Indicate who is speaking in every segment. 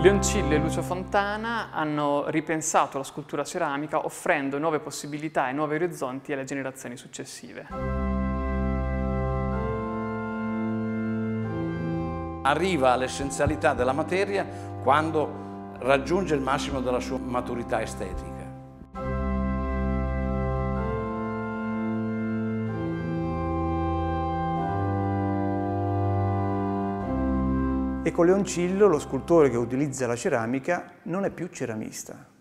Speaker 1: Leoncillo e Lucio Fontana hanno ripensato la scultura ceramica offrendo nuove possibilità e nuovi orizzonti alle generazioni
Speaker 2: successive. Arriva all'essenzialità della materia quando raggiunge il massimo della sua maturità estetica.
Speaker 3: e con Leoncillo lo scultore che utilizza la ceramica non è più ceramista.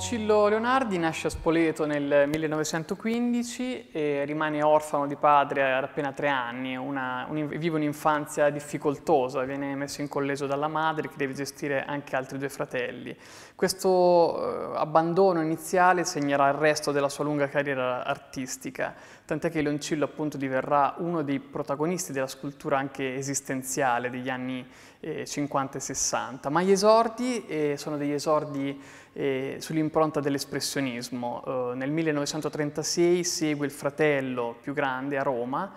Speaker 1: Lucillo Leonardi nasce a Spoleto nel 1915 e rimane orfano di padre ad appena tre anni, una, un, vive un'infanzia difficoltosa, viene messo in collegio dalla madre che deve gestire anche altri due fratelli. Questo eh, abbandono iniziale segnerà il resto della sua lunga carriera artistica, tant'è che Leoncillo appunto diverrà uno dei protagonisti della scultura anche esistenziale degli anni eh, 50 e 60, ma gli esordi eh, sono degli esordi eh, sull'impronta dell'espressionismo. Eh, nel 1936 segue il fratello più grande a Roma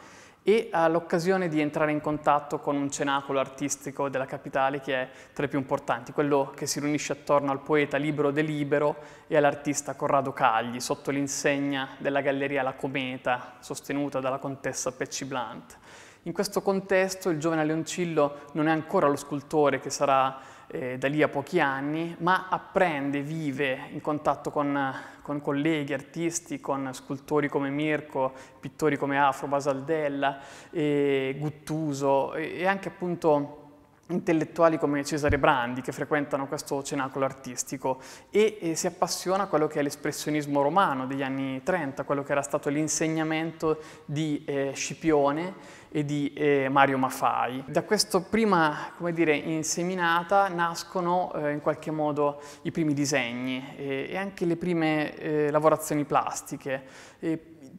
Speaker 1: e ha l'occasione di entrare in contatto con un cenacolo artistico della capitale che è tra i più importanti, quello che si riunisce attorno al poeta Libero De Libero e all'artista Corrado Cagli, sotto l'insegna della galleria La Cometa, sostenuta dalla contessa Pecci Blunt. In questo contesto il giovane Leoncillo non è ancora lo scultore che sarà eh, da lì a pochi anni, ma apprende, vive in contatto con, con colleghi, artisti, con scultori come Mirko, pittori come Afro, Basaldella, eh, Guttuso e, e anche appunto intellettuali come Cesare Brandi che frequentano questo cenacolo artistico e, e si appassiona a quello che è l'espressionismo romano degli anni 30, quello che era stato l'insegnamento di eh, Scipione e di eh, Mario Maffai. Da questa prima dire, inseminata nascono eh, in qualche modo i primi disegni e, e anche le prime eh, lavorazioni plastiche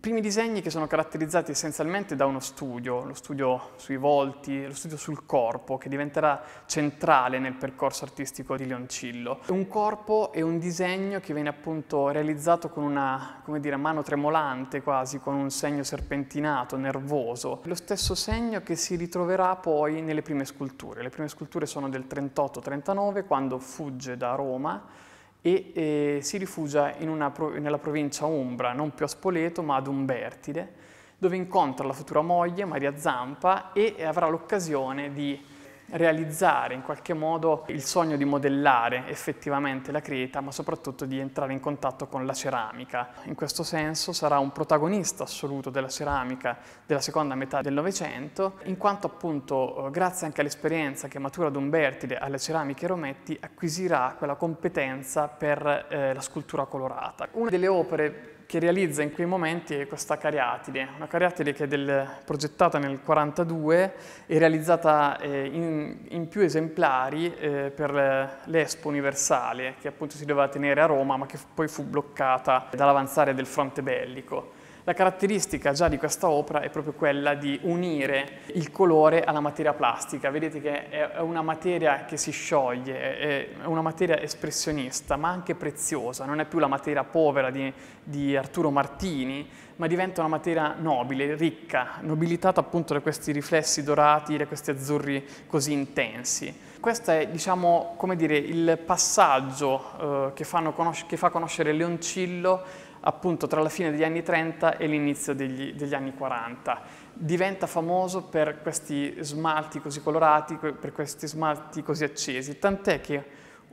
Speaker 1: primi disegni che sono caratterizzati essenzialmente da uno studio, lo studio sui volti, lo studio sul corpo, che diventerà centrale nel percorso artistico di Leoncillo. Un corpo è un disegno che viene appunto realizzato con una dire, mano tremolante quasi, con un segno serpentinato, nervoso. Lo stesso segno che si ritroverà poi nelle prime sculture. Le prime sculture sono del 38-39, quando fugge da Roma e eh, si rifugia pro nella provincia Umbra, non più a Spoleto ma ad Umbertide, dove incontra la futura moglie Maria Zampa e avrà l'occasione di realizzare in qualche modo il sogno di modellare effettivamente la creta, ma soprattutto di entrare in contatto con la ceramica. In questo senso sarà un protagonista assoluto della ceramica della seconda metà del Novecento, in quanto appunto eh, grazie anche all'esperienza che matura ad Umbertide alle ceramiche Rometti acquisirà quella competenza per eh, la scultura colorata. Una delle opere che realizza in quei momenti questa cariatide, una cariatide che è del, progettata nel 1942 e realizzata eh, in, in, più esemplari eh, per l'Expo Universale, che appunto si doveva tenere a Roma, ma che poi fu bloccata dall'avanzare del fronte bellico. La caratteristica già di questa opera è proprio quella di unire il colore alla materia plastica. Vedete che è una materia che si scioglie, è una materia espressionista, ma anche preziosa. Non è più la materia povera di, di Arturo Martini, ma diventa una materia nobile, ricca, nobilitata appunto da questi riflessi dorati, da questi azzurri così intensi. Questo è, diciamo, come dire, il passaggio eh, che, fanno, che fa conoscere Leoncillo appunto tra la fine degli anni 30 e l'inizio degli, degli, anni 40. Diventa famoso per questi smalti così colorati, per questi smalti così accesi, tant'è che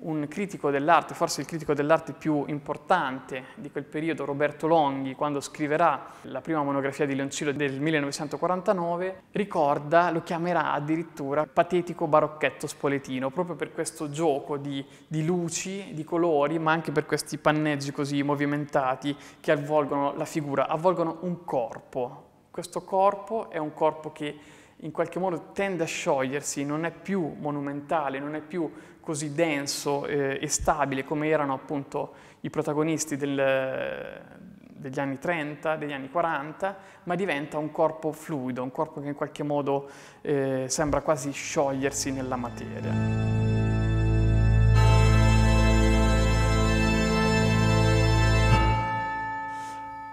Speaker 1: un critico dell'arte, forse il critico dell'arte più importante di quel periodo, Roberto Longhi, quando scriverà la prima monografia di Leoncillo del 1949, ricorda, lo chiamerà addirittura patetico barocchetto spoletino, proprio per questo gioco di, di luci, di colori, ma anche per questi panneggi così movimentati che avvolgono la figura, avvolgono un corpo. Questo corpo è un corpo che in qualche modo tende a sciogliersi, non è più monumentale, non è più così denso eh, e stabile come erano appunto i protagonisti del, degli anni 30, degli anni 40, ma diventa un corpo fluido, un corpo che in qualche modo eh, sembra quasi sciogliersi nella materia.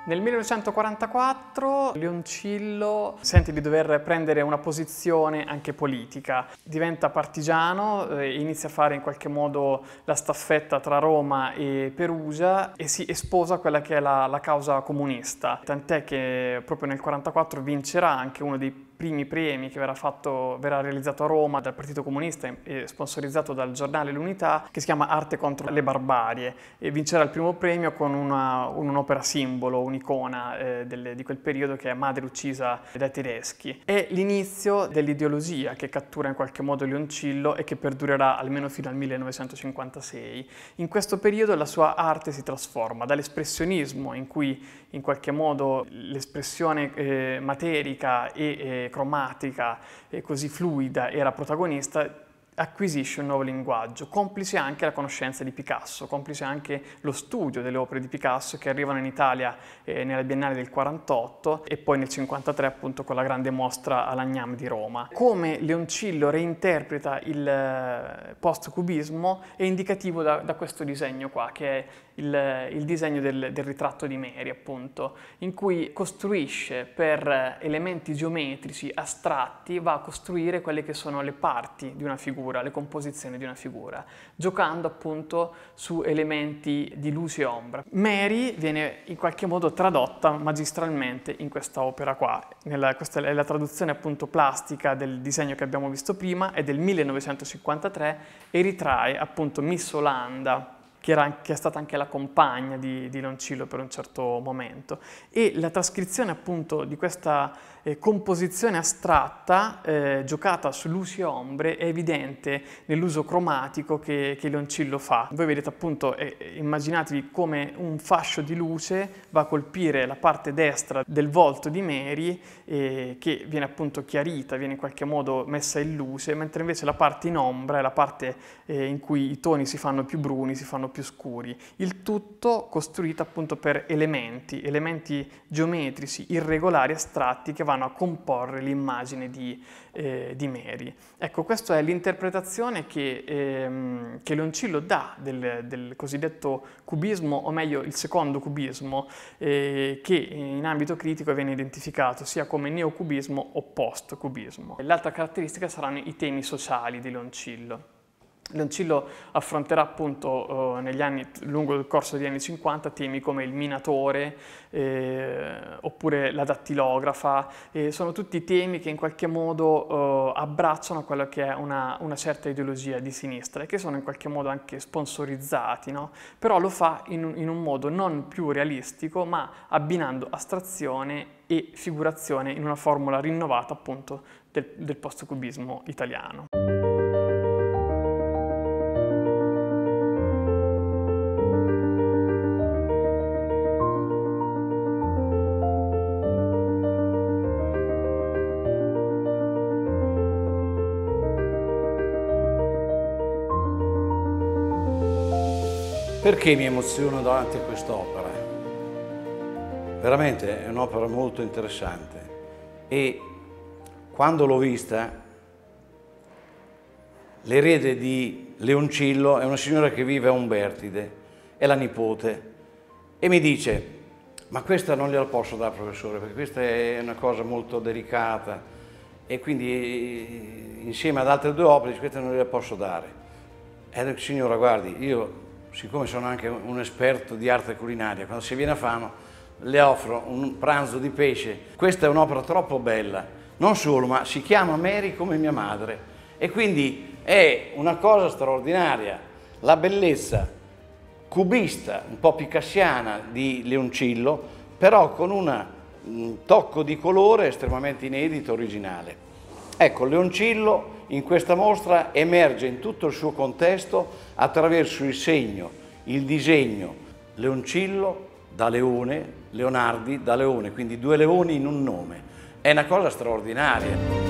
Speaker 1: Nel 1944 Leoncillo sente di dover prendere una posizione anche politica, diventa partigiano, eh, inizia a fare in qualche modo la staffetta tra Roma e Perugia e si esposa a quella che è la, la causa comunista, tant'è che proprio nel 1944 vincerà anche uno dei primi premi che verrà, fatto, verrà realizzato a Roma dal Partito Comunista e sponsorizzato dal giornale L'Unità che si chiama Arte contro le barbarie e vincerà il primo premio con un'opera simbolo, un'icona eh, del, di quel periodo che è Madre uccisa dai tedeschi. È l'inizio dell'ideologia che cattura in qualche modo Leoncillo e che perdurerà almeno fino al 1956. In questo periodo la sua arte si trasforma dall'espressionismo in cui in qualche modo l'espressione eh, materica e eh, cromatica e così fluida era protagonista, acquisisce un nuovo linguaggio, complice anche la conoscenza di Picasso, complice anche lo studio delle opere di Picasso che arrivano in Italia eh, nella Biennale del 48 e poi nel 53 appunto con la grande mostra all'Agname di Roma. Come Leoncillo reinterpreta il eh, post-cubismo è indicativo da, da questo disegno qua che è il, il disegno del, del, ritratto di Mary, appunto, in cui costruisce per elementi geometrici astratti, va a costruire quelle che sono le parti di una figura, le composizioni di una figura, giocando appunto su elementi di luce e ombra. Mary viene in qualche modo tradotta magistralmente in questa opera qua, Nella, questa è la traduzione appunto plastica del disegno che abbiamo visto prima, è del 1953 e ritrae appunto Miss Olanda, che, era, che, è stata anche la compagna di, di Loncillo per un certo momento. E la trascrizione appunto di questa composizione astratta eh, giocata su luci e ombre è evidente nell'uso cromatico che, che, Leoncillo fa. Voi vedete appunto, eh, immaginatevi come un fascio di luce va a colpire la parte destra del volto di Mary eh, che viene appunto chiarita, viene in qualche modo messa in luce, mentre invece la parte in ombra è la parte eh, in cui i toni si fanno più bruni, si fanno più scuri. Il tutto costruito appunto per elementi, elementi geometrici, irregolari, astratti che vanno andavano a comporre l'immagine di, eh, di Mary. Ecco, questa è l'interpretazione che, ehm, che, Leoncillo dà del, del, cosiddetto cubismo, o meglio il secondo cubismo, eh, che in ambito critico viene identificato sia come neocubismo o post-cubismo. L'altra caratteristica saranno i temi sociali di Leoncillo. Leoncillo affronterà appunto eh, anni, lungo il corso degli anni 50 temi come il minatore eh, oppure la dattilografa, eh, sono tutti temi che in qualche modo eh, abbracciano quella che è una, una, certa ideologia di sinistra e che sono in qualche modo anche sponsorizzati, no? però lo fa in, in un modo non più realistico ma abbinando astrazione e figurazione in una formula rinnovata appunto del, del post-cubismo italiano.
Speaker 2: Perché mi emoziono davanti a quest'opera? Veramente è un'opera molto interessante e quando l'ho vista l'erede di Leoncillo è una signora che vive a Umbertide, è la nipote e mi dice ma questa non gliela posso dare professore perché questa è una cosa molto delicata e quindi insieme ad altre due opere questa non gliela posso dare. E dico signora guardi io siccome sono anche un esperto di arte culinaria, quando si viene a Fano le offro un pranzo di pesce. Questa è un'opera troppo bella, non solo, ma si chiama Mary come mia madre e quindi è una cosa straordinaria. La bellezza cubista, un po' picassiana di Leoncillo, però con una, un tocco di colore estremamente inedito, originale. Ecco, Leoncillo in questa mostra emerge in tutto il suo contesto attraverso il segno, il disegno, Leoncillo da leone, Leonardi da leone, quindi due leoni in un nome. È una cosa straordinaria.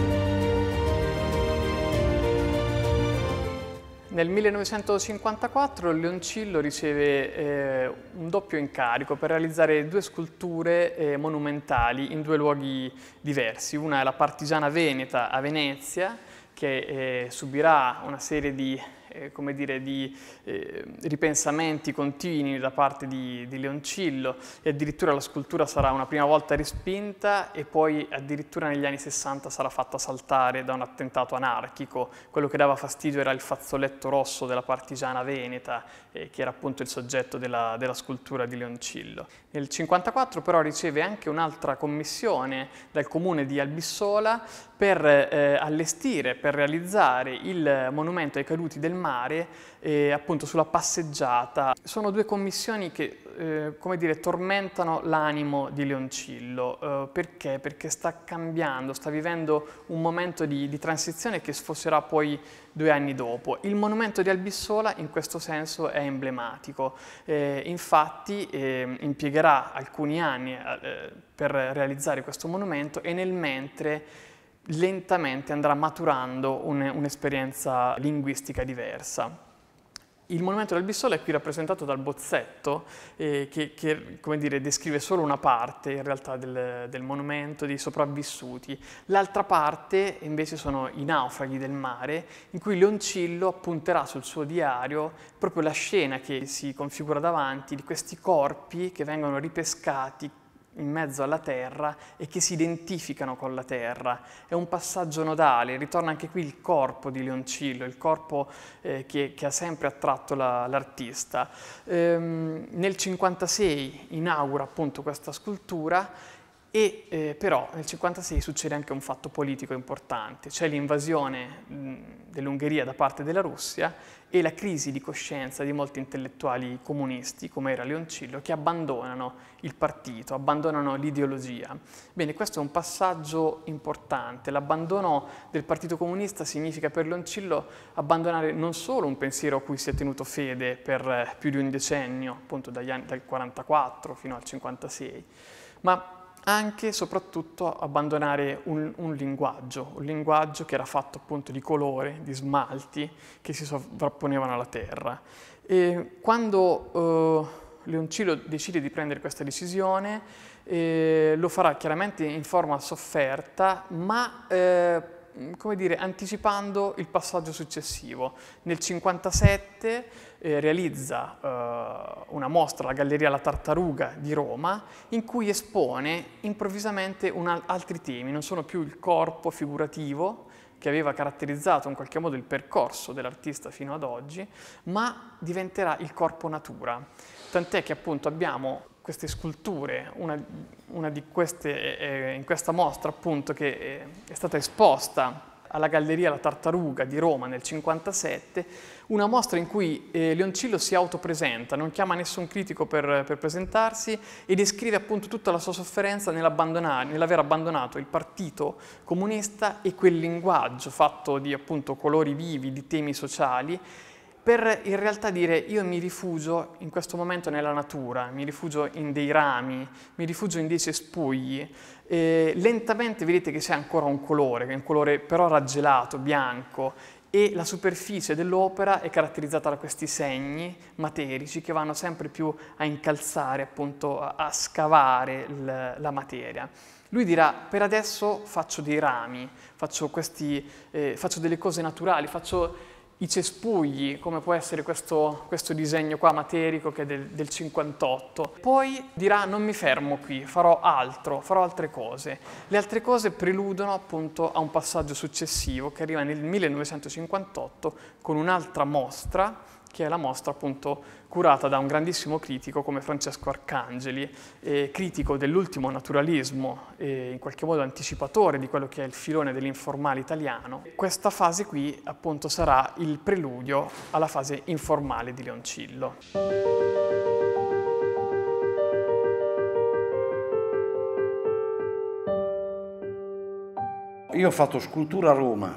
Speaker 1: Nel 1954 Leoncillo riceve eh, un doppio incarico per realizzare due sculture eh, monumentali in due luoghi diversi. Una è la Partigiana Veneta a Venezia che eh, subirà una serie di eh, come dire, di eh, ripensamenti continui da parte di, di, Leoncillo e addirittura la scultura sarà una prima volta respinta e poi addirittura negli anni 60 sarà fatta saltare da un attentato anarchico. Quello che dava fastidio era il fazzoletto rosso della partigiana veneta eh, che era appunto il soggetto della, della scultura di Leoncillo. Nel 1954 però riceve anche un'altra commissione dal comune di Albissola per eh, allestire, per realizzare il monumento ai caduti del mare mare e appunto sulla passeggiata. Sono due commissioni che, eh, come dire, tormentano l'animo di Leoncillo. Eh, perché? Perché sta cambiando, sta vivendo un momento di, di transizione che sfosserà poi due anni dopo. Il monumento di Albissola in questo senso è emblematico, eh, infatti eh, impiegherà alcuni anni eh, per realizzare questo monumento e nel mentre lentamente andrà maturando un'esperienza linguistica diversa. Il monumento del Bissolo è qui rappresentato dal bozzetto eh, che, che dire, descrive solo una parte in realtà del, del monumento, dei sopravvissuti. L'altra parte invece sono i naufraghi del mare in cui Leoncillo appunterà sul suo diario proprio la scena che si configura davanti di questi corpi che vengono ripescati in mezzo alla terra e che si identificano con la terra. È un passaggio nodale, ritorna anche qui il corpo di Leoncillo, il corpo eh, che, che, ha sempre attratto l'artista. La, ehm, nel 1956 inaugura appunto questa scultura e eh, però nel 1956 succede anche un fatto politico importante, cioè l'invasione mm, dell'Ungheria da parte della Russia e la crisi di coscienza di molti intellettuali comunisti, come era Leoncillo, che abbandonano il partito, abbandonano l'ideologia. Bene, questo è un passaggio importante. L'abbandono del Partito Comunista significa per Leoncillo abbandonare non solo un pensiero a cui si è tenuto fede per eh, più di un decennio, appunto anni, dal 1944 fino al 1956, ma anche e soprattutto abbandonare un, un, linguaggio, un linguaggio che era fatto appunto di colore, di smalti che si sovrapponevano alla terra. E quando eh, Leoncillo decide di prendere questa decisione, eh, lo farà chiaramente in forma sofferta, ma eh, Mm, come dire, anticipando il passaggio successivo. Nel 1957 eh, realizza eh, una mostra alla Galleria La Tartaruga di Roma in cui espone improvvisamente un, altri temi, non sono più il corpo figurativo che aveva caratterizzato in qualche modo il percorso dell'artista fino ad oggi, ma diventerà il corpo natura. Tant'è che appunto abbiamo queste sculture, una, una di queste è, eh, eh, in questa mostra appunto che eh, è, stata esposta alla Galleria La Tartaruga di Roma nel 1957, una mostra in cui eh, Leoncillo si autopresenta, non chiama nessun critico per, per, presentarsi e descrive appunto tutta la sua sofferenza nell'aver abbandonato il partito comunista e quel linguaggio fatto di appunto colori vivi, di temi sociali per in realtà dire io mi rifugio in questo momento nella natura, mi rifugio in dei rami, mi rifugio in dei cespugli. E lentamente vedete che c'è ancora un colore, che è un colore però raggelato, bianco, e la superficie dell'opera è caratterizzata da questi segni materici che vanno sempre più a incalzare, appunto a, scavare il, la materia. Lui dirà, per adesso faccio dei rami, faccio, questi, eh, faccio delle cose naturali, faccio i cespugli, come può essere questo, questo disegno qua materico che è del, del, 58. Poi dirà non mi fermo qui, farò altro, farò altre cose. Le altre cose preludono appunto a un passaggio successivo che arriva nel 1958 con un'altra mostra che è la mostra appunto curata da un grandissimo critico come Francesco Arcangeli, eh, critico dell'ultimo naturalismo e in qualche modo anticipatore di quello che è il filone dell'informale italiano. Questa fase qui appunto sarà il preludio alla fase informale di Leoncillo.
Speaker 2: Io ho fatto scultura a Roma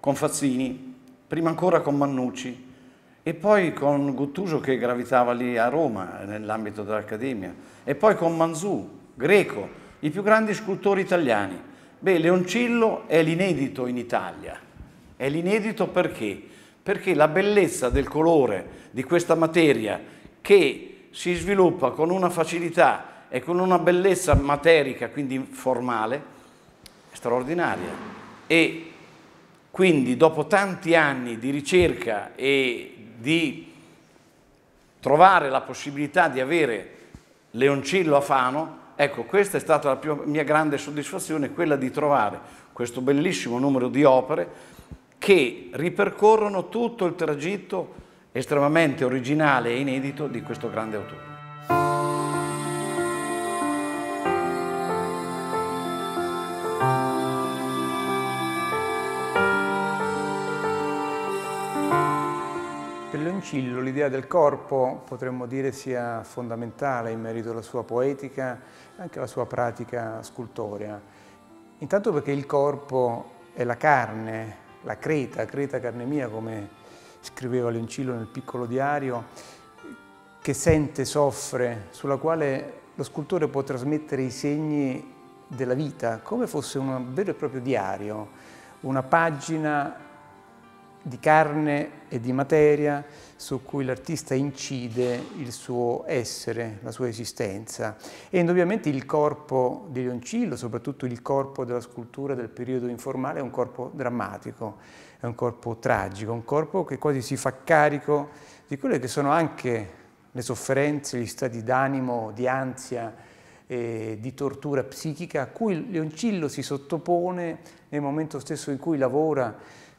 Speaker 2: con Fazzini, prima ancora con Mannucci, e poi con Guttuso che gravitava lì a Roma nell'ambito dell'Accademia e poi con Manzù, Greco, i più grandi scultori italiani. Beh, Leoncillo è l'inedito in Italia. È l'inedito perché? Perché la bellezza del colore di questa materia che si sviluppa con una facilità e con una bellezza materica, quindi formale, è straordinaria. E quindi dopo tanti anni di ricerca e di trovare la possibilità di avere Leoncillo a Fano, ecco questa è stata la mia grande soddisfazione, quella di trovare questo bellissimo numero di opere che ripercorrono tutto il tragitto estremamente originale e inedito di questo grande autore.
Speaker 3: Fucillo l'idea del corpo potremmo dire sia fondamentale in merito alla sua poetica e anche alla sua pratica scultorea. Intanto perché il corpo è la carne, la creta, creta carne mia come scriveva Leoncillo nel piccolo diario, che sente, soffre, sulla quale lo scultore può trasmettere i segni della vita come fosse un vero e proprio diario, una pagina di carne e di materia su cui l'artista incide il suo essere, la sua esistenza. E indubbiamente il corpo di Leoncillo, soprattutto il corpo della scultura del periodo informale, è un corpo drammatico, è un corpo tragico, un corpo che quasi si fa carico di quelle che sono anche le sofferenze, gli stati d'animo, di ansia, eh, di tortura psichica a cui Leoncillo si sottopone nel momento stesso in cui lavora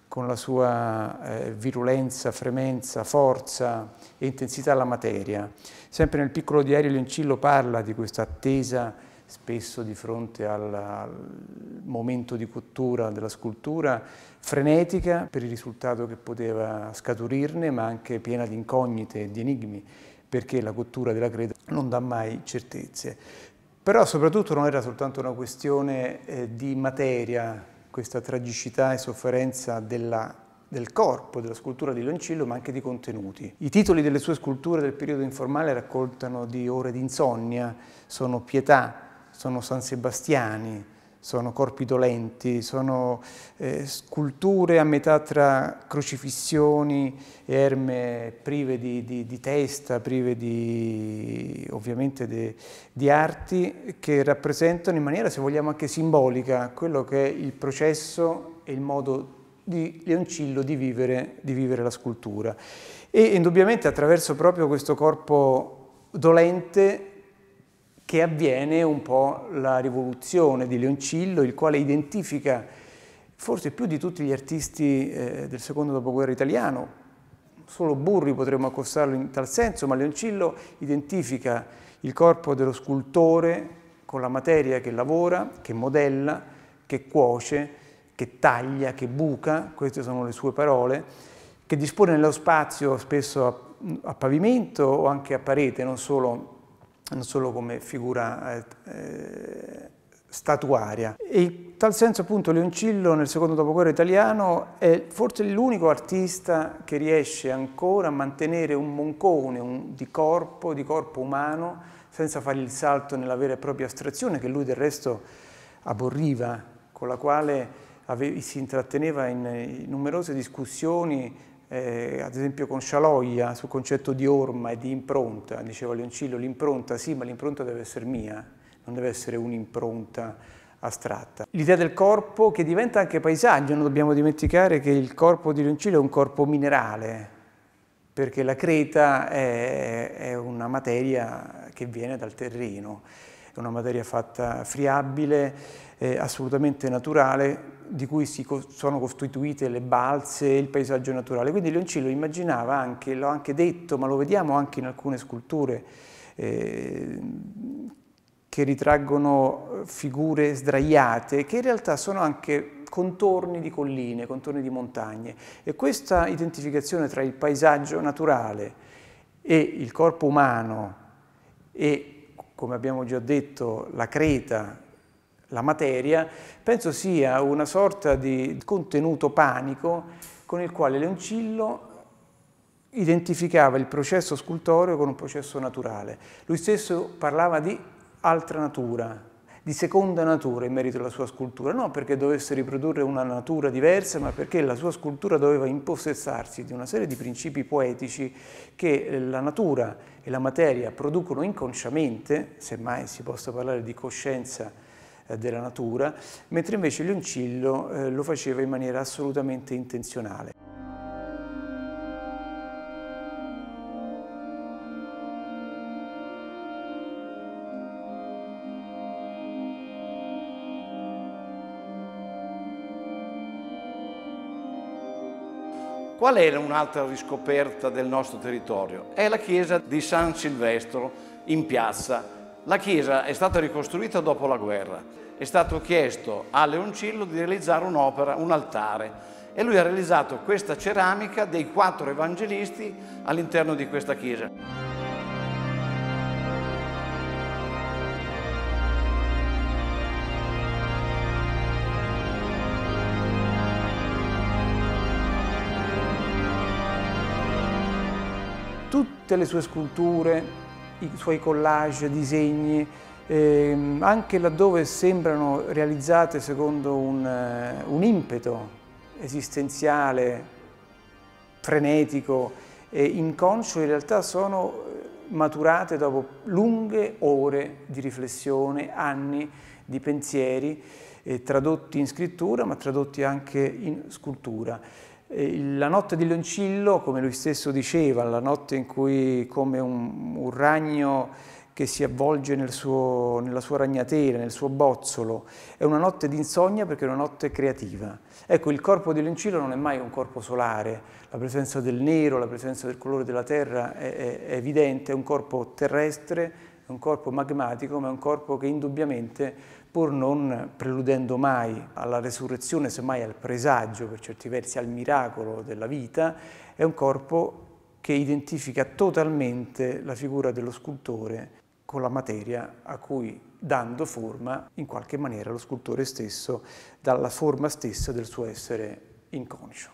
Speaker 3: con la sua eh, virulenza, fremenza, forza e intensità alla materia. Sempre nel piccolo diario Leoncillo parla di questa attesa spesso di fronte al, al momento di cottura della scultura, frenetica per il risultato che poteva scaturirne, ma anche piena di incognite e di enigmi, perché la cottura della creta non dà mai certezze. Però soprattutto non era soltanto una questione eh, di materia questa tragicità e sofferenza della del corpo della scultura di Loncillo ma anche di contenuti. I titoli delle sue sculture del periodo informale raccoltano di ore di insonnia, sono Pietà, sono San Sebastiani, sono corpi dolenti, sono eh, sculture a metà tra crocifissioni e erme prive di, di, di testa, prive di, ovviamente de, di arti, che rappresentano in maniera, se vogliamo, anche simbolica quello che è il processo e il modo di Leoncillo di vivere, di vivere la scultura. E indubbiamente attraverso proprio questo corpo dolente che avviene un po' la rivoluzione di Leoncillo, il quale identifica forse più di tutti gli artisti eh, del secondo dopoguerra italiano, solo Burri potremmo accostarlo in tal senso, ma Leoncillo identifica il corpo dello scultore con la materia che lavora, che modella, che cuoce, che taglia, che buca, queste sono le sue parole, che dispone nello spazio spesso a, a pavimento o anche a parete, non solo non solo come figura eh, statuaria. E in tal senso appunto Leoncillo nel secondo dopoguerra italiano è forse l'unico artista che riesce ancora a mantenere un moncone un, di corpo, di corpo umano, senza fare il salto nella vera e propria astrazione che lui del resto aborriva, con la quale si intratteneva in numerose discussioni eh, ad esempio con Scialoia sul concetto di orma e di impronta, diceva Leoncillo l'impronta sì ma l'impronta deve essere mia, non deve essere un'impronta astratta. L'idea del corpo che diventa anche paesaggio, non dobbiamo dimenticare che il corpo di Leoncillo è un corpo minerale, perché la creta è, è una materia che viene dal terreno, è una materia fatta friabile, assolutamente naturale, di cui co sono costituite le balze, il paesaggio naturale. Quindi Leoncillo immaginava anche, l'ho anche detto, ma lo vediamo anche in alcune sculture eh, che ritraggono eh, figure sdraiate, che in realtà sono anche contorni di colline, contorni di montagne. E questa identificazione tra il paesaggio naturale e il corpo umano e, come abbiamo già detto, la creta la materia, penso sia una sorta di contenuto panico con il quale Leoncillo identificava il processo scultoreo con un processo naturale. Lui stesso parlava di altra natura, di seconda natura in merito alla sua scultura, non perché dovesse riprodurre una natura diversa, ma perché la sua scultura doveva impossessarsi di una serie di principi poetici che la natura e la materia producono inconsciamente, semmai si possa parlare di coscienza eh, della natura, mentre invece Leoncillo eh, lo faceva in maniera assolutamente intenzionale.
Speaker 2: Qual è un'altra riscoperta del nostro territorio? È la chiesa di San Silvestro in piazza la chiesa è stata ricostruita dopo la guerra, è stato chiesto a Leoncillo di realizzare un'opera, un altare e lui ha realizzato questa ceramica dei quattro evangelisti all'interno di questa chiesa.
Speaker 3: tutte le sue sculture i suoi collage, disegni, ehm, anche laddove sembrano realizzate secondo un, eh, un impeto esistenziale, frenetico e inconscio, in realtà sono eh, maturate dopo lunghe ore di riflessione, anni di pensieri, eh, tradotti in scrittura ma tradotti anche in scultura. La notte di Leoncillo, come lui stesso diceva, la notte in cui come un, un ragno che si avvolge nel suo, nella sua ragnatela, nel suo bozzolo, è una notte di insonnia perché è una notte creativa. Ecco, il corpo di Leoncillo non è mai un corpo solare, la presenza del nero, la presenza del colore della terra è, è, è evidente, è un corpo terrestre, è un corpo magmatico, ma è un corpo che indubbiamente pur non preludendo mai alla resurrezione, semmai al presagio, per certi versi al miracolo della vita, è un corpo che identifica totalmente la figura dello scultore con la materia a cui dando forma in qualche maniera lo scultore stesso dalla forma stessa del suo essere inconscio.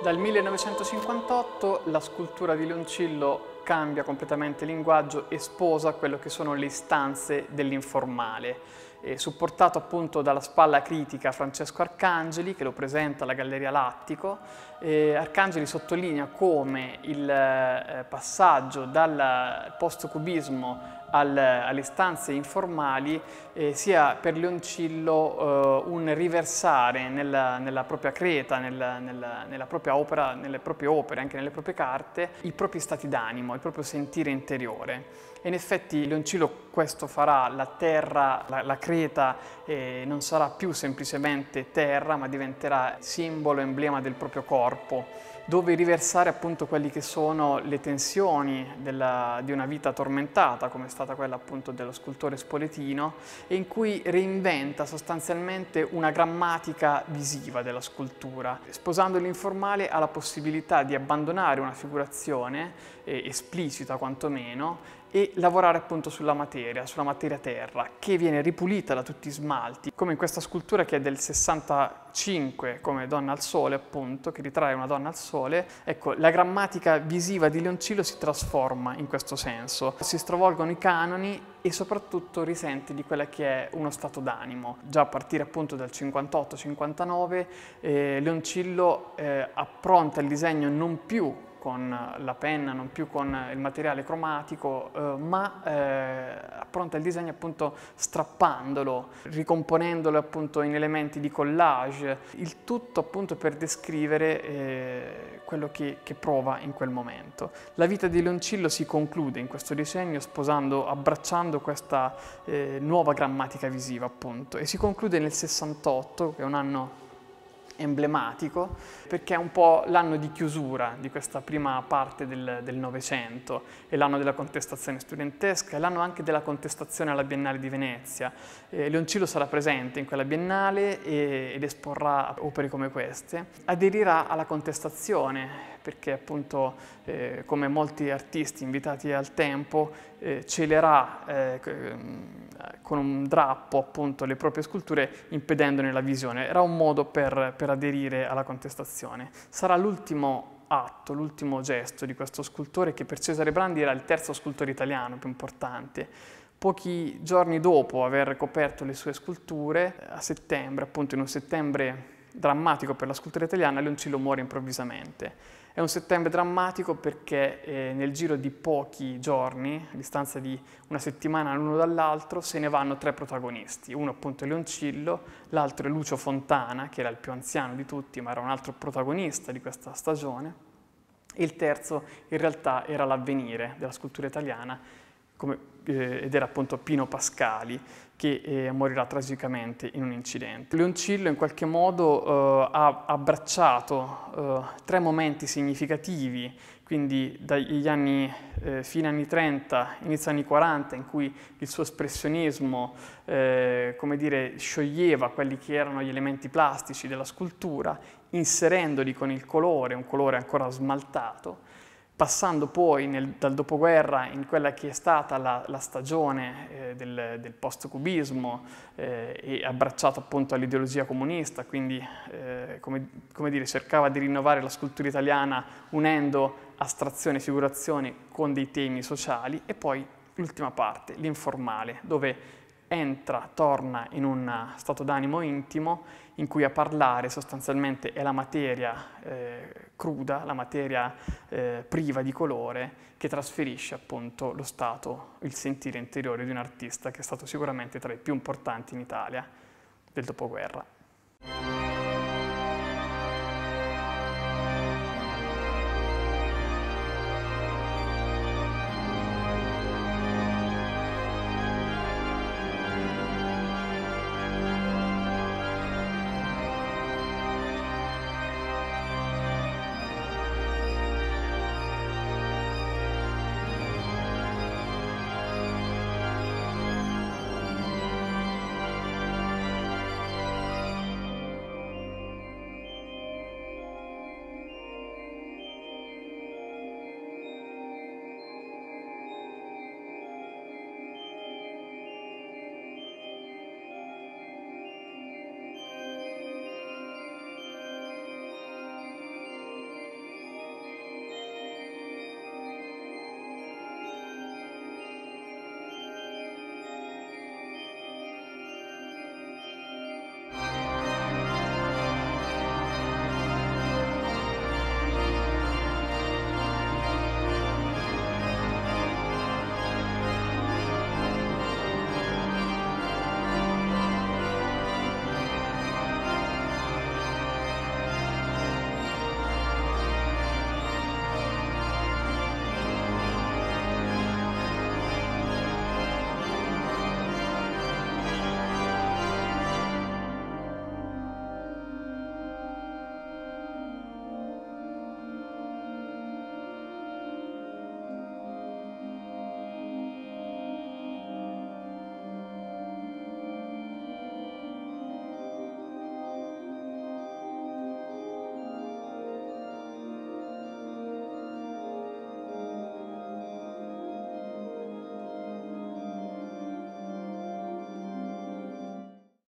Speaker 1: Dal 1958 la scultura di Leoncillo cambia completamente linguaggio e sposa quello che sono le istanze dell'informale. Eh, supportato appunto dalla spalla critica Francesco Arcangeli, che lo presenta alla Galleria Lattico, eh, Arcangeli sottolinea come il eh, passaggio dal post-cubismo al, alle stanze informali eh, sia per Leoncillo eh, un riversare nella, nella propria creta, nella, nella, nella, propria opera, nelle proprie opere, anche nelle proprie carte, i propri stati d'animo, il proprio sentire interiore in effetti Leoncillo questo farà, la terra, la, la creta eh, non sarà più semplicemente terra ma diventerà simbolo, emblema del proprio corpo dove riversare appunto quelle che sono le tensioni della, di una vita tormentata, come è stata quella appunto dello scultore spoletino, e in cui reinventa sostanzialmente una grammatica visiva della scultura. Sposando l'informale ha la possibilità di abbandonare una figurazione, eh, esplicita quantomeno, e lavorare appunto sulla materia, sulla materia terra, che viene ripulita da tutti i smalti, come in questa scultura che è del 65, come Donna al Sole appunto, che ritrae una donna al sole, ecco, la grammatica visiva di Leoncillo si trasforma in questo senso, si stravolgono i canoni e soprattutto risente di quella che è uno stato d'animo. Già a partire appunto dal 58-59 eh, Leoncillo eh, appronta il disegno non più con la penna, non più con il materiale cromatico, eh, ma eh, appronta il disegno appunto strappandolo, ricomponendolo appunto in elementi di collage, il tutto appunto per descrivere eh, quello che, che, prova in quel momento. La vita di Leoncillo si conclude in questo disegno sposando, abbracciando questa eh, nuova grammatica visiva appunto e si conclude nel 68, che è un anno emblematico perché è un po' l'anno di chiusura di questa prima parte del Novecento, è l'anno della contestazione studentesca, è l'anno anche della contestazione alla Biennale di Venezia. Eh, Leoncillo sarà presente in quella Biennale e, ed esporrà opere come queste. Aderirà alla contestazione perché appunto eh, come molti artisti invitati al tempo eh, celerà eh, ehm, con un drappo appunto le proprie sculture impedendone la visione. Era un modo per, per aderire alla contestazione. Sarà l'ultimo atto, l'ultimo gesto di questo scultore che per Cesare Brandi era il terzo scultore italiano più importante. Pochi giorni dopo aver coperto le sue sculture, a settembre, appunto in un settembre drammatico per la scultura italiana, Leoncillo muore improvvisamente. È un settembre drammatico perché eh, nel giro di pochi giorni, a distanza di una settimana l'uno dall'altro, se ne vanno tre protagonisti. Uno appunto è Leoncillo, l'altro è Lucio Fontana, che era il più anziano di tutti, ma era un altro protagonista di questa stagione. E il terzo in realtà era l'avvenire della scultura italiana, come, eh, ed era appunto Pino Pascali, che eh, morirà tragicamente in un incidente. Leoncillo in qualche modo eh, ha abbracciato eh, tre momenti significativi, quindi dagli anni, eh, fine anni 30, inizio anni 40, in cui il suo espressionismo eh, come dire, scioglieva quelli che erano gli elementi plastici della scultura, inserendoli con il colore, un colore ancora smaltato, passando poi nel, dal dopoguerra in quella che è stata la, la stagione eh, del, del post-cubismo eh, e abbracciato appunto all'ideologia comunista, quindi eh, come, come, dire, cercava di rinnovare la scultura italiana unendo astrazione e figurazione con dei temi sociali e poi l'ultima parte, l'informale, dove entra, torna in un eh, stato d'animo intimo in cui a parlare sostanzialmente è la materia eh, cruda, la materia eh, priva di colore che trasferisce appunto lo stato, il sentire interiore di un artista che è stato sicuramente tra i più importanti in Italia del dopoguerra.